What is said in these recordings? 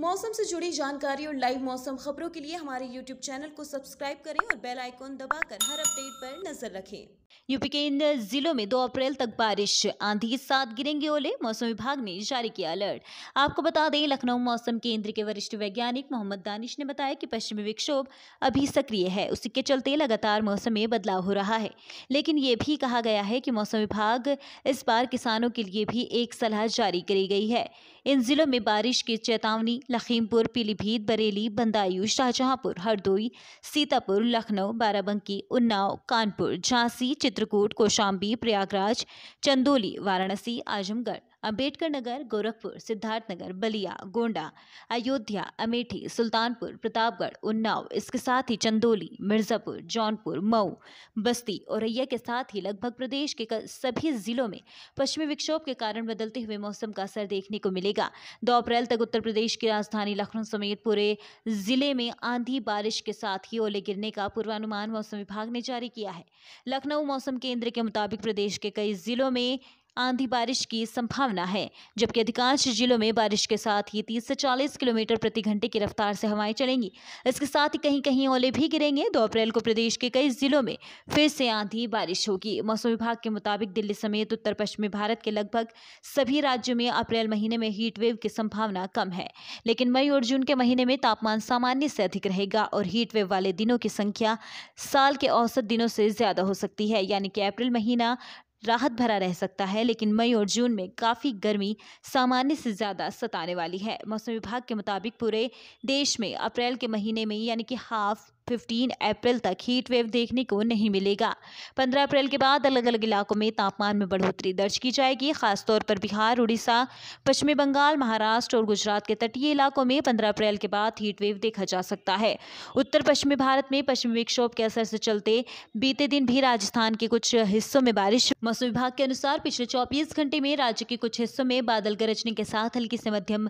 मौसम से जुड़ी जानकारी और लाइव मौसम खबरों के लिए हमारे यूट्यूब चैनल को सब्सक्राइब करें और बेल आइकॉन दबाकर हर अपडेट पर नजर रखें यूपी के इन जिलों में 2 अप्रैल तक बारिश आंधी के साथ गिरेंगे ओले मौसम विभाग ने जारी किया अलर्ट आपको बता दें लखनऊ मौसम केंद्र के वरिष्ठ वैज्ञानिक मोहम्मद दानिश ने बताया कि पश्चिमी विक्षोभ अभी सक्रिय है उसी के चलते लगातार मौसम में बदलाव हो रहा है लेकिन ये भी कहा गया है कि मौसम विभाग इस बार किसानों के लिए भी एक सलाह जारी करी गई है इन जिलों में बारिश की चेतावनी लखीमपुर पीलीभीत बरेली बंदायू शाहजहांपुर हरदोई सीतापुर लखनऊ बाराबंकी उन्नाव कानपुर झांसी चित्रकूट कौशाम्बी प्रयागराज चंदोली वाराणसी आजमगढ़ अम्बेडकर नगर गोरखपुर सिद्धार्थनगर बलिया गोंडा अयोध्या अमेठी सुल्तानपुर प्रतापगढ़ उन्नाव इसके साथ ही चंदोली मिर्ज़ापुर जौनपुर मऊ बस्ती औरैया के साथ ही लगभग प्रदेश के सभी जिलों में पश्चिमी विक्षोभ के कारण बदलते हुए मौसम का असर देखने को मिलेगा दो अप्रैल तक उत्तर प्रदेश की राजधानी लखनऊ समेत पूरे जिले में आंधी बारिश के साथ ही ओले गिरने का पूर्वानुमान मौसम विभाग ने जारी किया है लखनऊ मौसम केंद्र के मुताबिक प्रदेश के कई जिलों में आंधी बारिश की संभावना है जबकि अधिकांश जिलों में बारिश के साथ ही 30 से 40 किलोमीटर प्रति घंटे की रफ्तार से हवाएं चलेंगी इसके साथ ही कहीं कहीं ओले भी गिरेंगे दो अप्रैल को प्रदेश के कई जिलों में फिर से आंधी बारिश होगी मौसम विभाग के मुताबिक दिल्ली समेत उत्तर पश्चिमी भारत के लगभग सभी राज्यों में अप्रैल महीने में हीट वेव की संभावना कम है लेकिन मई और जून के महीने में तापमान सामान्य से अधिक रहेगा और हीट वेव वाले दिनों की संख्या साल के औसत दिनों से ज़्यादा हो सकती है यानी कि अप्रैल महीना राहत भरा रह सकता है लेकिन मई और जून में काफ़ी गर्मी सामान्य से ज़्यादा सताने वाली है मौसम विभाग के मुताबिक पूरे देश में अप्रैल के महीने में यानी कि हाफ 15 अप्रैल तक हीट वेव देखने को नहीं मिलेगा 15 अप्रैल के बाद अलग अलग इलाकों में तापमान में बढ़ोतरी दर्ज की जाएगी खासतौर पर बिहार उड़ीसा पश्चिमी बंगाल महाराष्ट्र और गुजरात के तटीय इलाकों में पंद्रह अप्रैल के बाद हीट वेव देखा जा सकता है उत्तर पश्चिमी भारत में पश्चिमी विक्षोभ के असर से चलते बीते दिन भी राजस्थान के कुछ हिस्सों में बारिश मौसम विभाग के अनुसार पिछले चौबीस घंटे में राज्य के कुछ हिस्सों में बादल गरजने के साथ हल्की से मध्यम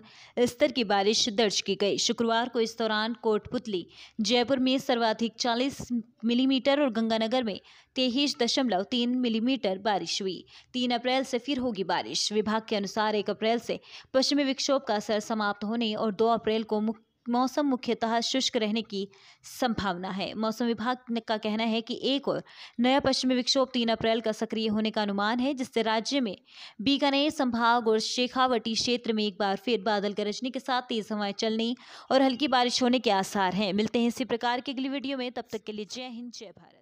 स्तर की बारिश दर्ज की गई शुक्रवार को इस दौरान कोटपुतली जयपुर में सर्वाधिक 40 मिलीमीटर और गंगानगर में तेईस दशमलव तीन मिलीमीटर बारिश हुई तीन अप्रैल से फिर होगी बारिश विभाग के अनुसार एक अप्रैल से पश्चिमी विक्षोभ का असर समाप्त होने और दो अप्रैल को मुख्य मौसम मुख्यतः शुष्क रहने की संभावना है मौसम विभाग का कहना है कि एक और नया पश्चिमी विक्षोभ तीन अप्रैल का सक्रिय होने का अनुमान है जिससे राज्य में बीकानेर संभाग और शेखावटी क्षेत्र में एक बार फिर बादल गरजने के साथ तेज हवाएं चलने और हल्की बारिश होने के आसार हैं मिलते हैं इसी प्रकार के अगली वीडियो में तब तक के लिए जय हिंद जय भारत